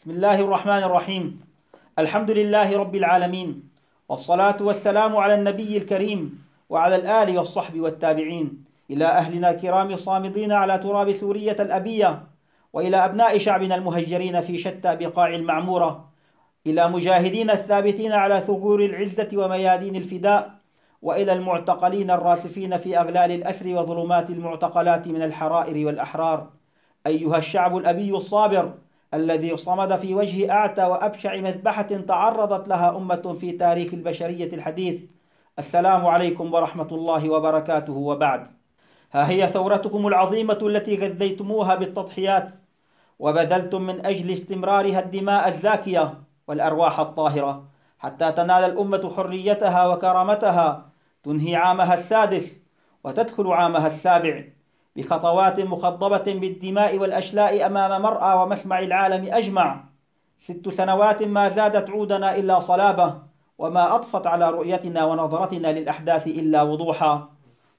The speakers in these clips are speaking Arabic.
بسم الله الرحمن الرحيم الحمد لله رب العالمين والصلاة والسلام على النبي الكريم وعلى الآل والصحب والتابعين إلى أهلنا الكرام صامدين على تراب سورية الأبية وإلى أبناء شعبنا المهجرين في شتى بقاع المعمورة إلى مجاهدين الثابتين على ثغور العزة وميادين الفداء وإلى المعتقلين الراسفين في أغلال الأسر وظلمات المعتقلات من الحرائر والأحرار أيها الشعب الأبي الصابر الذي صمد في وجه أعتى وأبشع مذبحة تعرضت لها أمة في تاريخ البشرية الحديث السلام عليكم ورحمة الله وبركاته وبعد ها هي ثورتكم العظيمة التي غذيتموها بالتضحيات وبذلتم من أجل استمرارها الدماء الزاكية والأرواح الطاهرة حتى تنال الأمة حريتها وكرامتها تنهي عامها السادس وتدخل عامها السابع بخطوات مخضبة بالدماء والأشلاء أمام مرأى ومسمع العالم أجمع ست سنوات ما زادت عودنا إلا صلابة وما أطفت على رؤيتنا ونظرتنا للأحداث إلا وضوحا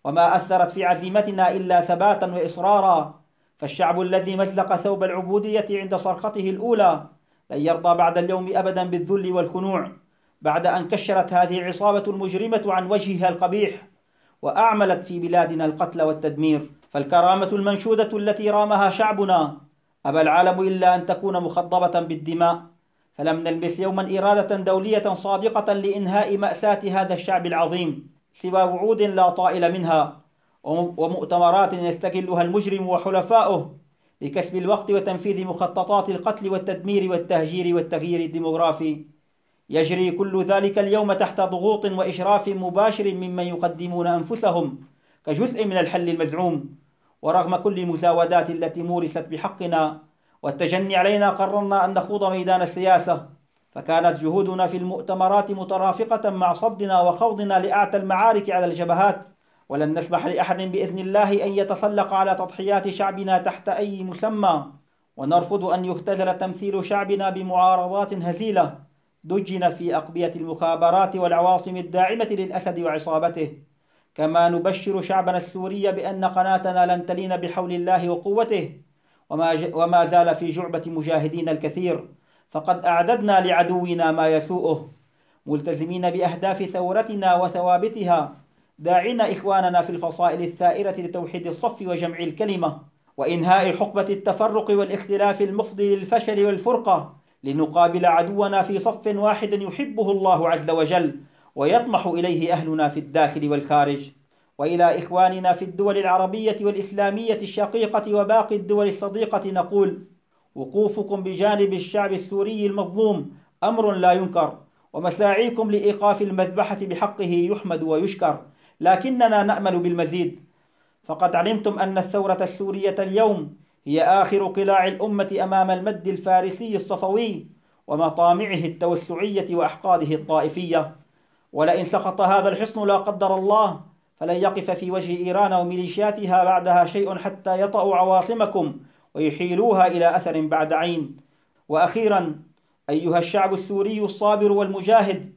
وما أثرت في عزيمتنا إلا ثباتا وإصرارا فالشعب الذي مزلق ثوب العبودية عند صرخته الأولى لن يرضى بعد اليوم أبدا بالذل والخنوع بعد أن كشرت هذه العصابة المجرمة عن وجهها القبيح وأعملت في بلادنا القتل والتدمير فالكرامة المنشودة التي رامها شعبنا أبى العالم إلا أن تكون مخضبة بالدماء فلم نلبث يوما إرادة دولية صادقة لإنهاء مأساة هذا الشعب العظيم سوى وعود لا طائل منها ومؤتمرات يستغلها المجرم وحلفاؤه لكسب الوقت وتنفيذ مخططات القتل والتدمير والتهجير والتغيير الديموغرافي يجري كل ذلك اليوم تحت ضغوط وإشراف مباشر ممن يقدمون أنفسهم كجزء من الحل المزعوم ورغم كل المزاودات التي مورست بحقنا والتجني علينا قررنا أن نخوض ميدان السياسة فكانت جهودنا في المؤتمرات مترافقة مع صدنا وخوضنا لأعتى المعارك على الجبهات ولن نسمح لأحد بإذن الله أن يتسلق على تضحيات شعبنا تحت أي مسمى ونرفض أن يختزل تمثيل شعبنا بمعارضات هزيلة دجنت في أقبية المخابرات والعواصم الداعمة للأسد وعصابته كما نبشر شعبنا السوري بأن قناتنا لن تلين بحول الله وقوته وما, وما زال في جعبة مجاهدين الكثير فقد أعددنا لعدونا ما يسوءه ملتزمين بأهداف ثورتنا وثوابتها داعين إخواننا في الفصائل الثائرة لتوحيد الصف وجمع الكلمة وإنهاء حقبة التفرق والاختلاف المفضي للفشل والفرقة لنقابل عدونا في صف واحد يحبه الله عز وجل ويطمح إليه أهلنا في الداخل والخارج وإلى إخواننا في الدول العربية والإسلامية الشقيقة وباقي الدول الصديقة نقول وقوفكم بجانب الشعب السوري المظلوم أمر لا ينكر ومساعيكم لإيقاف المذبحة بحقه يحمد ويشكر لكننا نأمل بالمزيد فقد علمتم أن الثورة السورية اليوم هي آخر قلاع الأمة أمام المد الفارسي الصفوي ومطامعه التوسعية وأحقاده الطائفية ولئن سقط هذا الحصن لا قدر الله فلن يقف في وجه إيران وميليشياتها بعدها شيء حتى يطأوا عواصمكم ويحيلوها إلى أثر بعد عين وأخيرا أيها الشعب السوري الصابر والمجاهد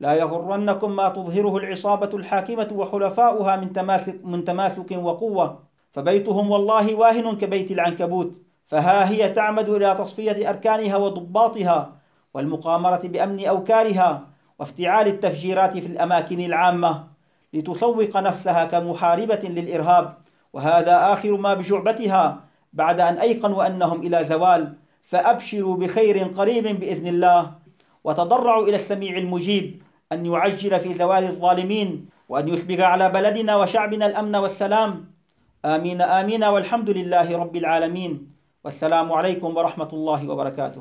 لا يغرنكم ما تظهره العصابة الحاكمة وحلفاؤها من تماسك, من تماسك وقوة فبيتهم والله واهن كبيت العنكبوت فها هي تعمد إلى تصفية أركانها وضباطها والمقامرة بأمن أوكارها وافتعال التفجيرات في الأماكن العامة لتسوق نفسها كمحاربة للإرهاب وهذا آخر ما بجعبتها بعد أن أيقنوا أنهم إلى زوال فأبشروا بخير قريب بإذن الله وتضرعوا إلى السميع المجيب أن يعجل في زوال الظالمين وأن يسبغ على بلدنا وشعبنا الأمن والسلام آمين آمين والحمد لله رب العالمين والسلام عليكم ورحمة الله وبركاته